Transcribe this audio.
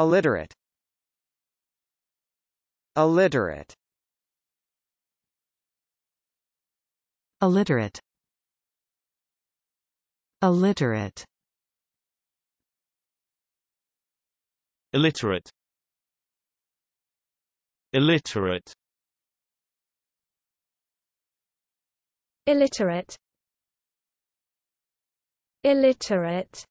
Illiterate Illiterate Illiterate Illiterate Illiterate Illiterate Illiterate Illiterate